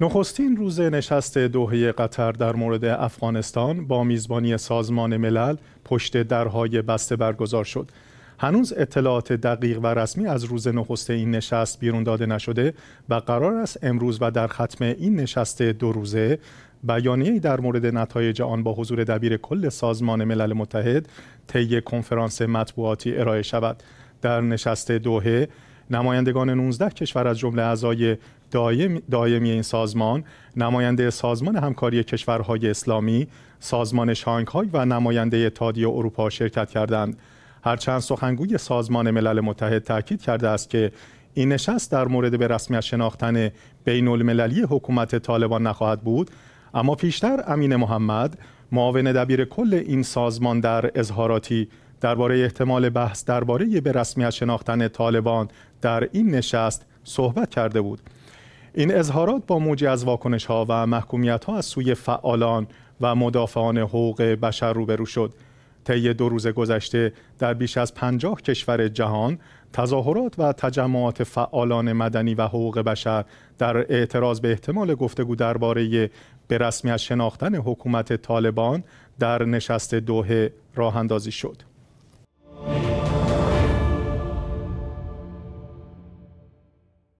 نخستین روز نشست دوحه قطر در مورد افغانستان با میزبانی سازمان ملل پشت درهای بسته برگزار شد. هنوز اطلاعات دقیق و رسمی از روز نخست این نشست بیرون داده نشده و قرار است امروز و در ختم این نشست دو روزه بیانیه‌ای در مورد نتایج آن با حضور دبیر کل سازمان ملل متحد طی کنفرانس مطبوعاتی ارائه شود. در نشست دوحه نمایندگان 19 کشور از جمله اعضای دایم، دایمی این سازمان نماینده سازمان همکاری کشورهای اسلامی سازمان شانگهای و نماینده اتحادیه اروپا شرکت کردند هرچند سخنگوی سازمان ملل متحد تاکید کرده است که این نشست در مورد به رسمیت شناختن بین المللی حکومت طالبان نخواهد بود اما پیشتر امین محمد معاون دبیر کل این سازمان در اظهاراتی درباره احتمال بحث درباره به رسمیت شناختن طالبان در این نشست صحبت کرده بود این اظهارات با موجی از واکنش ها و محکومیت ها از سوی فعالان و مدافعان حقوق بشر روبرو شد طی دو روز گذشته در بیش از پنجاه کشور جهان تظاهرات و تجمعات فعالان مدنی و حقوق بشر در اعتراض به احتمال گفتگو درباره به رسمیت شناختن حکومت طالبان در نشست دوه راه اندازی شد.